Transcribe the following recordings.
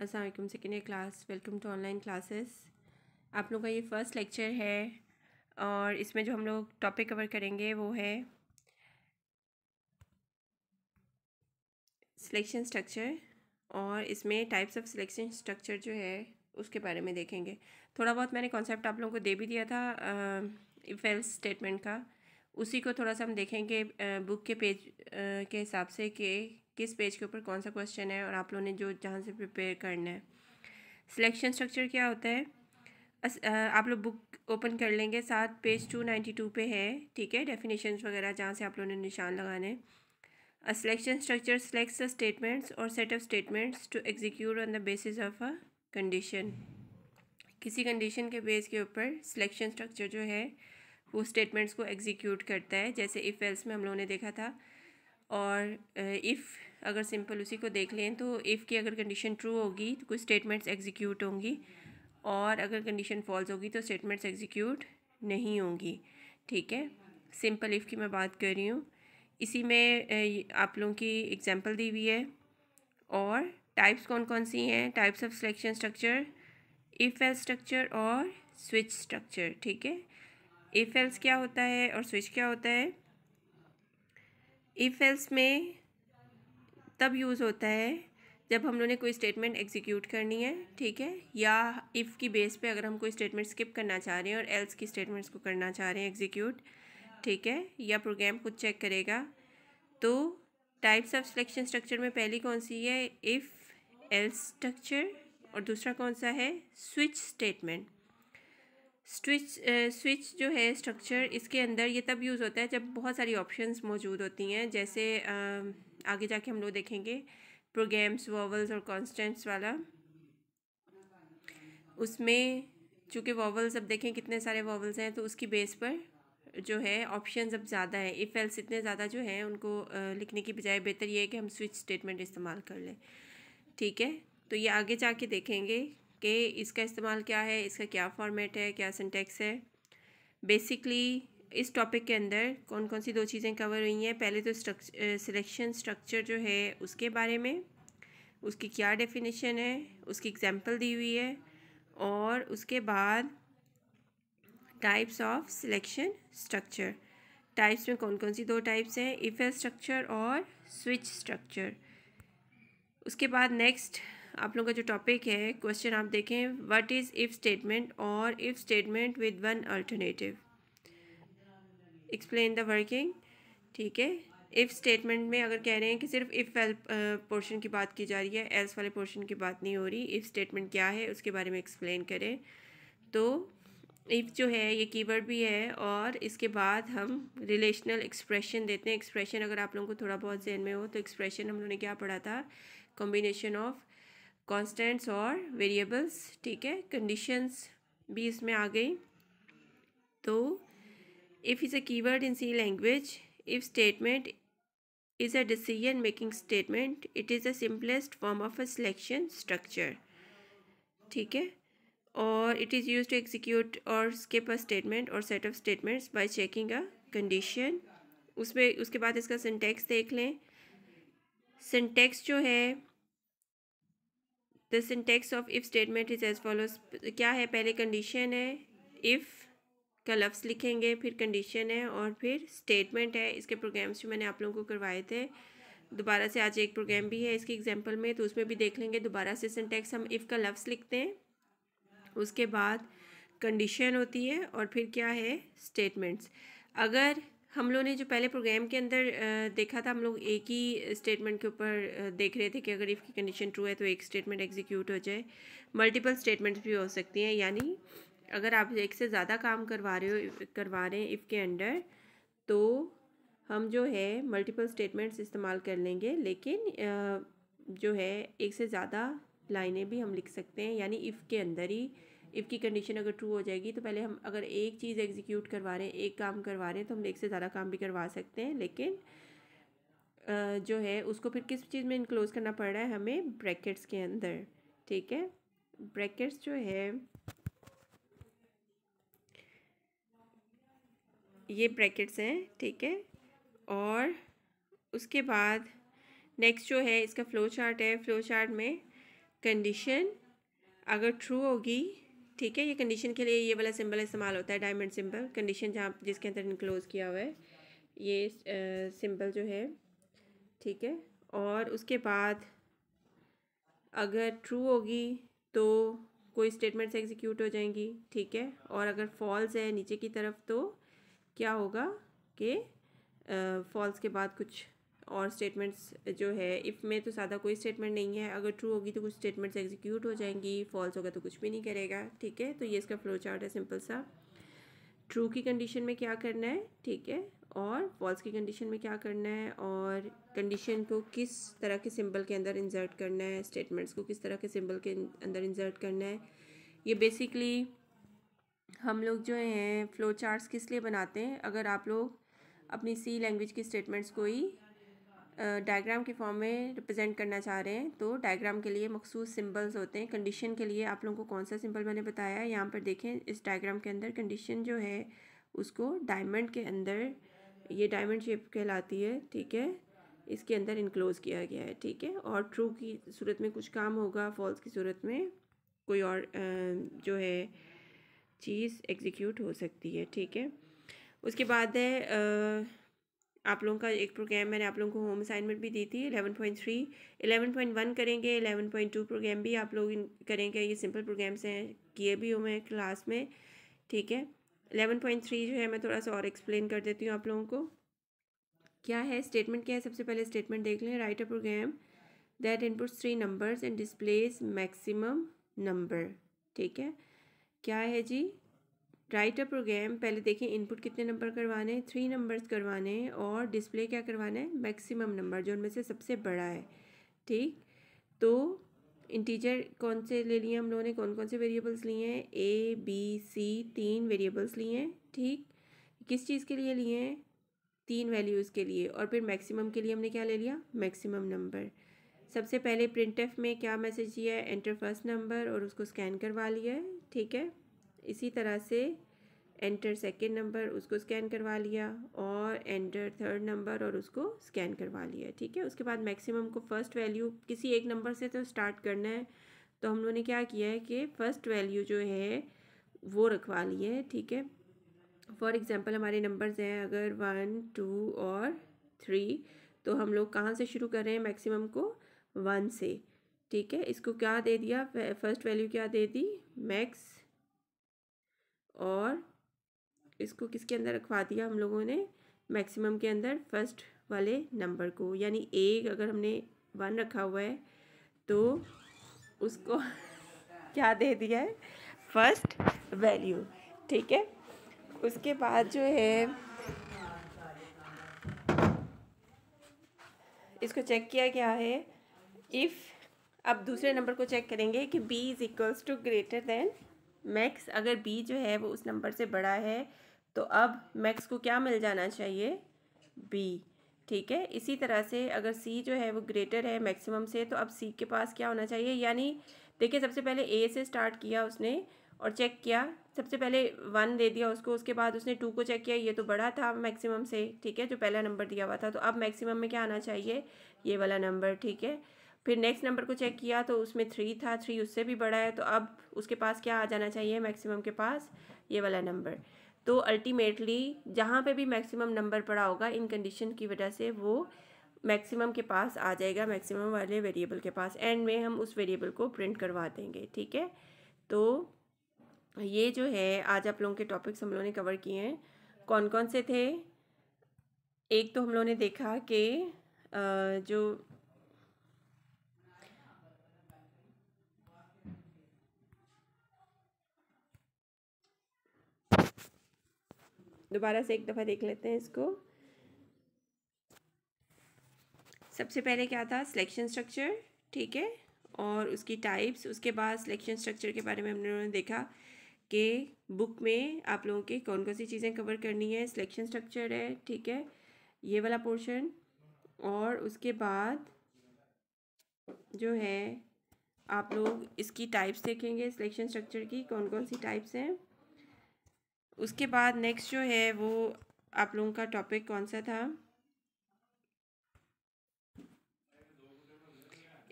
Aslam second year class welcome to online classes आप लोगों का ये फ़र्स्ट लेक्चर है और इसमें जो हम लोग टॉपिक कवर करेंगे वो है सिलेक्शन स्ट्रक्चर और इसमें टाइप्स ऑफ सिलेक्शन स्ट्रक्चर जो है उसके बारे में देखेंगे थोड़ा बहुत मैंने कॉन्सेप्ट आप लोगों को दे भी दिया था इफेल स्टेटमेंट का उसी को थोड़ा सा हम देखेंगे बुक के पेज के हिसाब से कि किस पेज के ऊपर कौन सा क्वेश्चन है और आप लोगों ने जो जहाँ से प्रिपेयर करना है सिलेक्शन स्ट्रक्चर क्या होता है अस, आ, आप लोग बुक ओपन कर लेंगे साथ पेज टू नाइन्टी टू पे है ठीक है डेफिनेशन वगैरह जहाँ से आप लोगों ने निशान लगाने selection structure selects the statements और set of statements to execute on the basis of a condition किसी कंडीशन के बेस के ऊपर सिलेक्शन स्ट्रक्चर जो है वो स्टेटमेंट्स को एग्जीक्यूट करता है जैसे इफ़ एल्स में हम लोगों ने देखा था और इफ़ अगर सिंपल उसी को देख लें तो इफ़ की अगर कंडीशन ट्रू होगी तो कुछ स्टेटमेंट्स एग्जीक्यूट होंगी और अगर कंडीशन फॉल्स होगी तो स्टेटमेंट्स एग्जीक्यूट नहीं होंगी ठीक है सिंपल इफ़ की मैं बात कर रही हूँ इसी में आप लोगों की एग्जांपल दी हुई है और टाइप्स कौन कौन सी हैं types of selection structure if else structure और स्विच स्ट्रक्चर ठीक है इफ़ एल्स क्या होता है और स्विच क्या होता है इफ़ एल्स में तब यूज़ होता है जब हम लोगों ने कोई स्टेटमेंट एग्जीक्यूट करनी है ठीक है या इफ़ की बेस पे अगर हम कोई स्टेटमेंट स्किप करना चाह रहे हैं और एल्स की स्टेटमेंट्स को करना चाह रहे हैं एग्जीक्यूट ठीक है या प्रोग्राम खुद चेक करेगा तो टाइप्स ऑफ सिलेक्शन स्ट्रक्चर में पहली कौन सी है इफ़ एल्स स्ट्रक्चर और दूसरा कौन सा है स्विच स्टेटमेंट स्विच स्विच जो है स्ट्रक्चर इसके अंदर ये तब यूज़ होता है जब बहुत सारी ऑप्शंस मौजूद होती हैं जैसे uh, आगे जाके हम लोग देखेंगे प्रोग्राम्स वॉवल्स और कॉन्स्टेंट्स वाला उसमें चूँकि वॉवल्स अब देखें कितने सारे वॉवल्स हैं तो उसकी बेस पर जो है ऑप्शन अब ज़्यादा है इफ़ एल्स इतने ज़्यादा जो हैं उनको लिखने की बजाय बेहतर ये है कि हम स्विच स्टेटमेंट इस्तेमाल कर लें ठीक है तो ये आगे जाके देखेंगे कि इसका इस्तेमाल क्या है इसका क्या फॉर्मेट है क्या सिंटेक्स है बेसिकली इस टॉपिक के अंदर कौन कौन सी दो चीज़ें कवर हुई हैं पहले तो सिलेक्शन स्ट्रक्चर जो है उसके बारे में उसकी क्या डेफिनेशन है उसकी एग्जांपल दी हुई है और उसके बाद types of selection structure types में कौन कौन सी दो टाइप्स हैं इफ स्ट्रक्चर और स्विच स्ट्रक्चर उसके बाद नेक्स्ट आप लोगों का जो टॉपिक है क्वेश्चन आप देखें व्हाट इज़ इफ़ स्टेटमेंट और if statement with one alternative explain the working ठीक है इफ़ स्टेटमेंट में अगर कह रहे हैं कि सिर्फ इफ़ वेल पोर्शन की बात की जा रही है एल्स वाले पोर्शन की बात नहीं हो रही इफ़ स्टेटमेंट क्या है उसके बारे में एक्सप्लेन करें तो इफ़ जो है ये कीवर्ड भी है और इसके बाद हम रिलेशनल एक्सप्रेशन देते हैं एक्सप्रेशन अगर आप लोगों को थोड़ा बहुत जहन में हो तो एक्सप्रेशन हम लोगों ने क्या पढ़ा था कॉम्बिनेशन ऑफ कॉन्स्टेंट्स और वेरिएबल्स ठीक है कंडीशंस भी इसमें आ गई तो if is a keyword in c language if statement is a decision making statement it is the simplest form of a selection structure ठीक है or it is used to execute or skip a statement or set of statements by checking a condition उसमें उसके बाद इसका syntax देख लें syntax जो है the syntax of if statement is as follows क्या है पहले कंडीशन है इफ़ का लफ्स लिखेंगे फिर कंडीशन है और फिर स्टेटमेंट है इसके प्रोग्राम्स जो मैंने आप लोगों को करवाए थे दोबारा से आज एक प्रोग्राम भी है इसके एग्जाम्पल में तो उसमें भी देख लेंगे दोबारा से सेंटेक्स हम इफ़ का लफ्ज़ लिखते हैं उसके बाद कंडीशन होती है और फिर क्या है स्टेटमेंट्स अगर हम लोग ने जो पहले प्रोग्राम के अंदर देखा था हम लोग एक ही स्टेटमेंट के ऊपर देख रहे थे कि अगर इफ़ की कंडीशन ट्रू है तो एक स्टेटमेंट एग्जीक्यूट हो जाए मल्टीपल स्टेटमेंट्स भी हो सकती हैं यानी अगर आप एक से ज़्यादा काम करवा रहे हो करवा रहे हैं इफ़ के अंडर तो हम जो है मल्टीपल स्टेटमेंट्स इस्तेमाल कर लेंगे लेकिन जो है एक से ज़्यादा लाइनें भी हम लिख सकते हैं यानी इफ़ के अंदर ही इफ़ की कंडीशन अगर ट्रू हो जाएगी तो पहले हम अगर एक चीज़ एग्जीक्यूट करवा रहे हैं एक काम करवा रहे हैं तो हम एक से ज़्यादा काम भी करवा सकते हैं लेकिन जो है उसको फिर किस चीज़ में इनक्लोज़ करना पड़ रहा है हमें ब्रैकेट्स के अंदर ठीक है ब्रैकेट्स जो है ये ब्रैकेट्स हैं ठीक है और उसके बाद नेक्स्ट जो है इसका फ्लो चार्ट है फ्लो चार्ट में कंडीशन अगर ट्रू होगी ठीक है ये कंडीशन के लिए ये वाला सिंबल इस्तेमाल होता है डायमंड सिंबल कंडीशन जहाँ जिसके अंदर इनक्लोज किया हुआ है ये सिंबल जो है ठीक है और उसके बाद अगर ट्रू होगी तो कोई स्टेटमेंट्स एग्जीक्यूट हो जाएंगी ठीक है और अगर फॉल्स है नीचे की तरफ तो क्या होगा कि फॉल्स के बाद कुछ और स्टेटमेंट्स जो है इफ़ में तो ज़्यादा कोई स्टेटमेंट नहीं है अगर ट्रू होगी तो कुछ स्टेटमेंट्स एग्जीक्यूट हो जाएंगी फॉल्स होगा तो कुछ भी नहीं करेगा ठीक है तो ये इसका फ्लो चार्ट है सिंपल सा ट्रू की कंडीशन में क्या करना है ठीक है और फॉल्स की कंडीशन में क्या करना है और कंडीशन को किस तरह के सिंबल के अंदर इंजर्ट करना है स्टेटमेंट्स को किस तरह के सिंबल के अंदर इंजर्ट करना है ये बेसिकली हम लोग जो हैं फ़्लो चार्ट्स किस लिए बनाते हैं अगर आप लोग अपनी सी लैंग्वेज की स्टेटमेंट्स को ही डायग्राम के फॉर्म में रिप्रेजेंट करना चाह रहे हैं तो डायग्राम के लिए मखसूस सिंबल्स होते हैं कंडीशन के लिए आप लोगों को कौन सा सिंबल मैंने बताया है यहाँ पर देखें इस डायग्राम के अंदर कंडीशन जो है उसको डायमंड के अंदर ये डायमंड शेप कहलाती है ठीक है इसके अंदर इनक्लोज़ किया गया है ठीक है और ट्रू की सूरत में कुछ काम होगा फॉल्स की सूरत में कोई और जो है चीज़ एग्जीक्यूट हो सकती है ठीक है उसके बाद है आ, आप लोगों का एक प्रोग्राम मैंने आप लोगों को होम असाइनमेंट भी दी थी eleven point three eleven point one करेंगे एलेवन पॉइंट टू प्रोग्राम भी आप लोग करेंगे ये सिंपल प्रोग्राम्स हैं किए भी हुए हैं क्लास में ठीक है एलेवन पॉइंट थ्री जो है मैं थोड़ा सा और एक्सप्लेन कर देती हूँ आप लोगों को क्या है स्टेटमेंट क्या है सबसे पहले स्टेटमेंट देख लें write a program that inputs three numbers and displays maximum number ठीक है क्या है जी राइट अ प्रोग्राम पहले देखें इनपुट कितने नंबर करवाने हैं थ्री नंबर्स करवाने हैं और डिस्प्ले क्या करवाना है मैक्सिमम नंबर जो उनमें से सबसे बड़ा है ठीक तो इंटीजर कौन से ले लिए हम लोगों ने कौन कौन से वेरिएबल्स लिए हैं ए बी सी तीन वेरिएबल्स लिए हैं ठीक किस चीज़ के लिए लिए हैं तीन वैल्यूज़ के लिए और फिर मैक्सिमम के लिए हमने क्या ले लिया मैक्सिमम नंबर सबसे पहले प्रिंट में क्या मैसेज दिया है एंटर फर्स्ट नंबर और उसको स्कैन करवा लिया है ठीक है इसी तरह से एंटर सेकेंड नंबर उसको स्कैन करवा लिया और एंटर थर्ड नंबर और उसको स्कैन करवा लिया ठीक है उसके बाद मैक्सिमम को फर्स्ट वैल्यू किसी एक नंबर से तो स्टार्ट करना है तो हम लोगों ने क्या किया है कि फ़र्स्ट वैल्यू जो है वो रखवा ली है ठीक है फॉर एग्ज़ाम्पल हमारे नंबर्स हैं अगर वन टू और थ्री तो हम लोग कहाँ से शुरू कर रहे हैं मैक्सिमम को वन से ठीक है इसको क्या दे दिया फर्स्ट वैल्यू क्या दे दी मैक्स और इसको किसके अंदर रखवा दिया हम लोगों ने मैक्सिमम के अंदर फर्स्ट वाले नंबर को यानी एक अगर हमने वन रखा हुआ है तो उसको क्या दे दिया है फर्स्ट वैल्यू ठीक है उसके बाद जो है इसको चेक किया गया है इफ़ अब दूसरे नंबर को चेक करेंगे कि B is equals to greater than max अगर बी जो है वो उस नंबर से बड़ा है तो अब मैक्स को क्या मिल जाना चाहिए बी ठीक है इसी तरह से अगर सी जो है वो ग्रेटर है मैक्सिमम से तो अब सी के पास क्या होना चाहिए यानी देखिए सबसे पहले ए से स्टार्ट किया उसने और चेक किया सबसे पहले वन दे दिया उसको उसके बाद उसने टू को चेक किया ये तो बड़ा था मैक्सिमम से ठीक है जो पहला नंबर दिया हुआ था तो अब मैक्सिमम में क्या आना चाहिए ये वाला नंबर ठीक है फिर नेक्स्ट नंबर को चेक किया तो उसमें थ्री था थ्री उससे भी बड़ा है तो अब उसके पास क्या आ जाना चाहिए मैक्सिमम के पास ये वाला नंबर तो अल्टीमेटली जहाँ पे भी मैक्सिमम नंबर पड़ा होगा इन कंडीशन की वजह से वो मैक्सिमम के पास आ जाएगा मैक्सिमम वाले वेरिएबल के पास एंड में हम उस वेरिएबल को प्रिंट करवा देंगे ठीक है तो ये जो है आज आप लोगों के टॉपिक्स हम लोगों ने कवर किए हैं कौन कौन से थे एक तो हम लोगों ने देखा कि जो दोबारा से एक दफ़ा देख लेते हैं इसको सबसे पहले क्या था सिलेक्शन स्ट्रक्चर ठीक है और उसकी टाइप्स उसके बाद सिलेक्शन स्ट्रक्चर के बारे में हमने देखा कि बुक में आप लोगों के कौन कौन सी चीज़ें कवर करनी है सिलेक्शन स्ट्रक्चर है ठीक है ये वाला पोर्शन और उसके बाद जो है आप लोग इसकी टाइप्स देखेंगे सिलेक्शन स्ट्रक्चर की कौन कौन सी टाइप्स हैं उसके बाद नेक्स्ट जो है वो आप लोगों का टॉपिक कौन सा था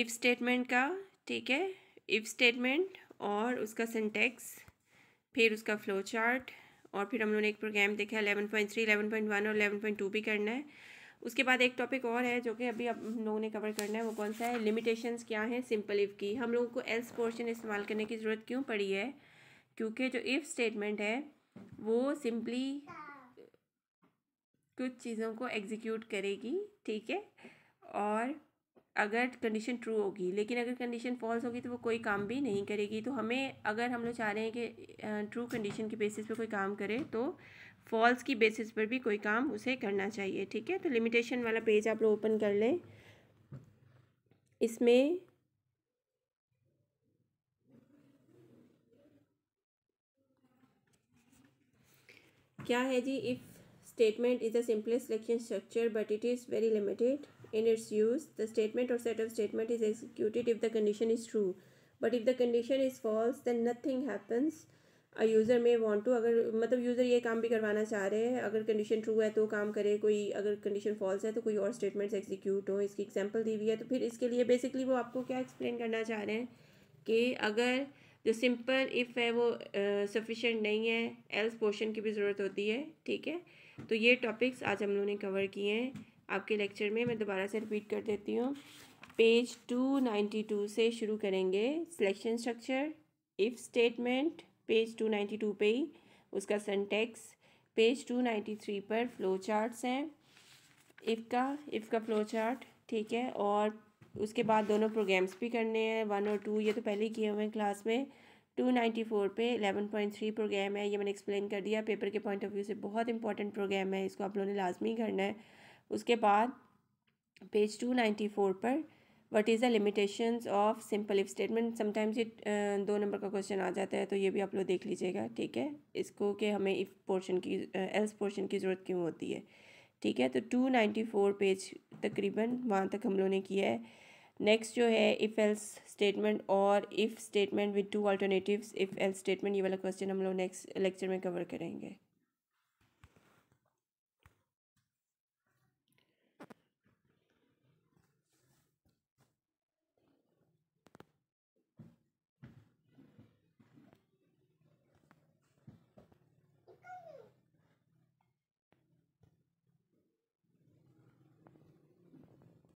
इफ़ स्टेटमेंट का ठीक है इफ़ स्टेटमेंट और उसका सिंटेक्स फिर उसका फ्लो चार्ट और फिर हम लोगों ने एक प्रोग्राम देखा eleven point three eleven point one और एलेवन पॉइंट टू भी करना है उसके बाद एक टॉपिक और है जो कि अभी हम लोगों ने कवर करना है वो कौन सा है लिमिटेशंस क्या है सिंपल इफ़ की हम लोगों को एल्स पोर्शन इस्तेमाल करने की ज़रूरत क्यों पड़ी है क्योंकि जो इफ़ स्टेटमेंट है वो सिंपली कुछ चीज़ों को एग्जीक्यूट करेगी ठीक है और अगर कंडीशन ट्रू होगी लेकिन अगर कंडीशन फॉल्स होगी तो वो कोई काम भी नहीं करेगी तो हमें अगर हम लोग चाह रहे हैं कि ट्रू कंडीशन के बेसिस पे कोई काम करे तो फॉल्स की बेसिस पर भी कोई काम उसे करना चाहिए ठीक है तो लिमिटेशन वाला पेज आप लोग ओपन कर लें इसमें क्या है जी if statement is a simplest selection structure but it is very limited in its use the statement और set of statement is executed if the condition is true but if the condition is false then nothing happens a user में want to अगर मतलब user ये काम भी करवाना चाह रहे हैं अगर कंडीशन ट्रू है तो काम करे कोई अगर कंडीशन फॉल्स है तो कोई और स्टेटमेंट्स एग्जीक्यूट हो इसकी एग्जाम्पल दी हुई है तो फिर इसके लिए बेसिकली वो आपको क्या एक्सप्लेन करना चाह रहे हैं कि अगर जो सिंपल इफ़ है वो सफिशेंट नहीं है एल्स पोर्शन की भी ज़रूरत होती है ठीक है तो ये टॉपिक्स आज हम लोगों ने कवर किए हैं आपके लेक्चर में मैं दोबारा से रिपीट कर देती हूँ पेज टू नाइन्टी टू से शुरू करेंगे selection structure if statement page two ninety two पर ही उसका syntax page two ninety three पर फ्लो चार्ट्स हैं इफ़ का इफ़ का फ्लो चार्ट ठीक है और उसके बाद दोनों प्रोग्राम्स भी करने हैं वन और टू ये तो पहले ही किए हुए हैं क्लास में टू नाइन्टी फोर पे एलेवन पॉइंट थ्री प्रोग्राम है ये मैंने एक्सप्लेन कर दिया पेपर के पॉइंट ऑफ व्यू से बहुत इंपॉर्टेंट प्रोग्राम है इसको आप लोगों ने लाजमी करना है उसके बाद पेज टू नाइन्टी फोर पर what is the limitation of simple if statement sometimes ये दो नंबर का क्वेश्चन आ जाता है तो ये भी आप लोग देख लीजिएगा ठीक है इसको कि हमें इफ़ पोर्शन की एल्स पोर्शन की ज़रूरत क्यों होती है ठीक है तो टू नाइन्टी फोर पेज तकरीबन वहाँ तक हम लोगों ने किया है नेक्स्ट जो है इफ़ एल्स स्टेटमेंट और if statement with two alternatives if else statement ये वाला क्वेश्चन हम लोग नेक्स्ट लेक्चर में कवर करेंगे